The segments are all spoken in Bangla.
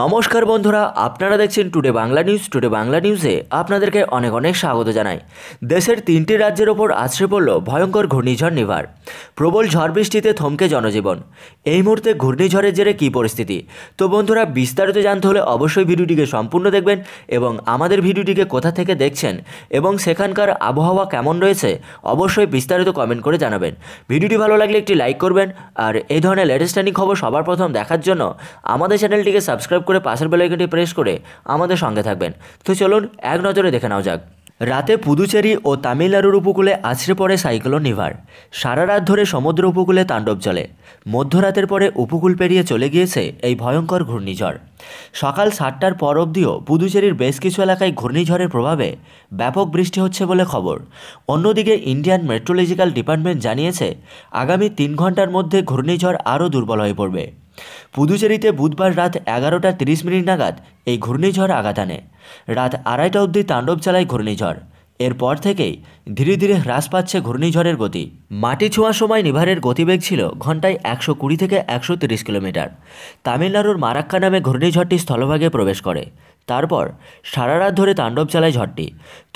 নমস্কার বন্ধুরা আপনারা দেখছেন today Bangla news today Bangla নিউজে আপনাদেরকে অনেক অনেক স্বাগত জানাই দেশের তিনটি রাজ্যের ওপর আছড়ে পড়ল ভয়ঙ্কর ঘূর্ণিঝড় নিভার প্রবল ঝড় বৃষ্টিতে থমকে জনজীবন এই মুহূর্তে ঘূর্ণিঝড়ের জেরে কী পরিস্থিতি তো বন্ধুরা বিস্তারিত জানতে হলে অবশ্যই ভিডিওটিকে সম্পূর্ণ দেখবেন এবং আমাদের ভিডিওটিকে কোথা থেকে দেখছেন এবং সেখানকার আবহাওয়া কেমন রয়েছে অবশ্যই বিস্তারিত কমেন্ট করে জানাবেন ভিডিওটি ভালো লাগলে একটি লাইক করবেন আর এই ধরনের লেটেস্ট খবর সবার প্রথম দেখার জন্য আমাদের চ্যানেলটিকে সাবস্ক্রাইব সাবস্ক্রাইব করে পাশের বেলাইকনটি প্রেস করে আমাদের সঙ্গে থাকবেন তো চলুন এক নজরে দেখে নাও যাক রাতে পুদুচেরি ও তামিলনাড়ুর উপকূলে আছড়ে পড়ে সাইক্লোন নিভার সারা রাত ধরে সমুদ্র উপকূলে তাণ্ডব চলে মধ্যরাতের পরে উপকূল পেরিয়ে চলে গিয়েছে এই ভয়ঙ্কর ঘূর্ণিঝড় সকাল সাতটার পর অবধিও পুদুচেরির বেশ কিছু এলাকায় ঘূর্ণিঝড়ের প্রভাবে ব্যাপক বৃষ্টি হচ্ছে বলে খবর অন্যদিকে ইন্ডিয়ান মেট্রোলজিক্যাল ডিপার্টমেন্ট জানিয়েছে আগামী তিন ঘন্টার মধ্যে ঘূর্ণিঝড় আরও দুর্বল হয়ে পড়বে পুদুচেরিতে বুধবার রাত এগারোটা তিরিশ মিনিট নাগাদ এই ঘূর্ণিঝড় আঘাত আনে রাত আড়াইটা অবধি তাণ্ডব চালায় ঘূর্ণিঝড় এরপর থেকেই ধীরে ধীরে হ্রাস পাচ্ছে ঘূর্ণিঝড়ের গতি মাটি ছোঁয়ার সময় নিভারের গতিবেগ ছিল ঘন্টায় একশো কুড়ি থেকে একশো তিরিশ কিলোমিটার তামিলনাড়ুর মারাক্কা নামে ঘূর্ণিঝড়টি স্থলভাগে প্রবেশ করে তারপর সারা রাত ধরে তাণ্ডব চালায় ঝড়টি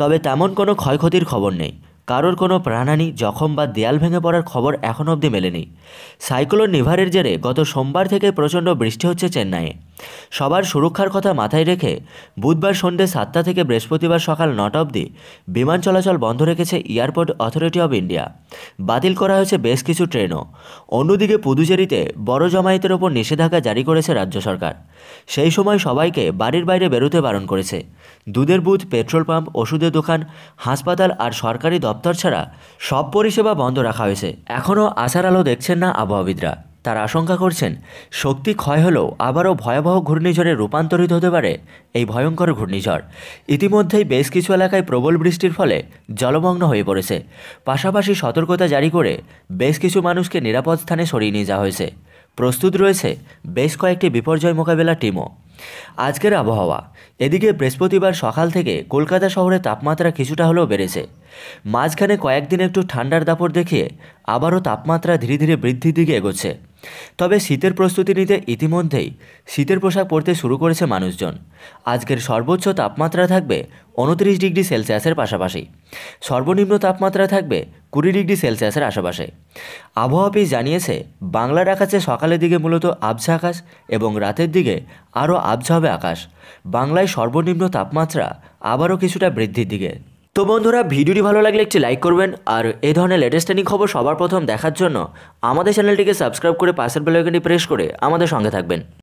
তবে তেমন কোনো ক্ষয়ক্ষতির খবর নেই কারোর কোনো প্রাণহানি জখম বা দেয়াল ভেঙে পড়ার খবর এখন অবধি মেলেনি সাইক্লোন নিভারের জেরে গত সোমবার থেকে প্রচণ্ড বৃষ্টি হচ্ছে চেন্নাইয়ে সবার সুরক্ষার কথা মাথায় রেখে বুধবার সন্ধ্যে সাতটা থেকে বৃহস্পতিবার সকাল নটা অবধি বিমান চলাচল বন্ধ রেখেছে এয়ারপোর্ট অথরিটি অব ইন্ডিয়া বাতিল করা হয়েছে বেশ কিছু ট্রেনও অন্যদিকে পুদুচেরিতে বড় জমায়েতের ওপর নিষেধাজ্ঞা জারি করেছে রাজ্য সরকার সেই সময় সবাইকে বাড়ির বাইরে বেরোতে বারণ করেছে দুধের বুথ পেট্রোল পাম্প ওষুধের দোকান হাসপাতাল আর সরকারি দপ্তর ছাড়া সব পরিষেবা বন্ধ রাখা হয়েছে এখনও আশার আলো দেখছেন না আবহাওয়িদরা তারা আশঙ্কা করছেন শক্তি ক্ষয় হলেও আবারও ভয়াবহ ঘূর্ণিঝড়ে রূপান্তরিত হতে পারে এই ভয়ঙ্কর ঘূর্ণিঝড় ইতিমধ্যেই বেশ কিছু এলাকায় প্রবল বৃষ্টির ফলে জলমগ্ন হয়ে পড়েছে পাশাপাশি সতর্কতা জারি করে বেশ কিছু মানুষকে নিরাপদ স্থানে সরিয়ে নিয়ে যাওয়া হয়েছে প্রস্তুত রয়েছে বেশ কয়েকটি বিপর্যয় মোকাবেলা টিমও আজকের আবহাওয়া এদিকে বৃহস্পতিবার সকাল থেকে কলকাতা শহরে তাপমাত্রা কিছুটা হলেও বেড়েছে মাঝখানে কয়েকদিন একটু ঠান্ডার দাপট দেখিয়ে আবারও তাপমাত্রা ধীরে ধীরে বৃদ্ধির দিকে এগোচ্ছে তবে শীতের প্রস্তুতি নিতে ইতিমধ্যেই শীতের পোশাক পরতে শুরু করেছে মানুষজন আজকের সর্বোচ্চ তাপমাত্রা থাকবে উনত্রিশ ডিগ্রি সেলসিয়াসের পাশাপাশি সর্বনিম্ন তাপমাত্রা থাকবে কুড়ি ডিগ্রি সেলসিয়াসের আশেপাশে আবহাওয়াবিদ জানিয়েছে বাংলার আকাশে সকালের দিকে মূলত আবছা আকাশ এবং রাতের দিকে আরও আবছা হবে আকাশ বাংলায় সর্বনিম্ন তাপমাত্রা আবারও কিছুটা বৃদ্ধির দিকে তো বন্ধুরা ভিডিওটি ভালো লাগলে একটি লাইক করবেন আর এই ধরনের লেটেস্ট ট্রেনিং খবর সবার প্রথম দেখার জন্য আমাদের চ্যানেলটিকে সাবস্ক্রাইব করে পাশের বেলাইকনটি প্রেস করে আমাদের সঙ্গে থাকবেন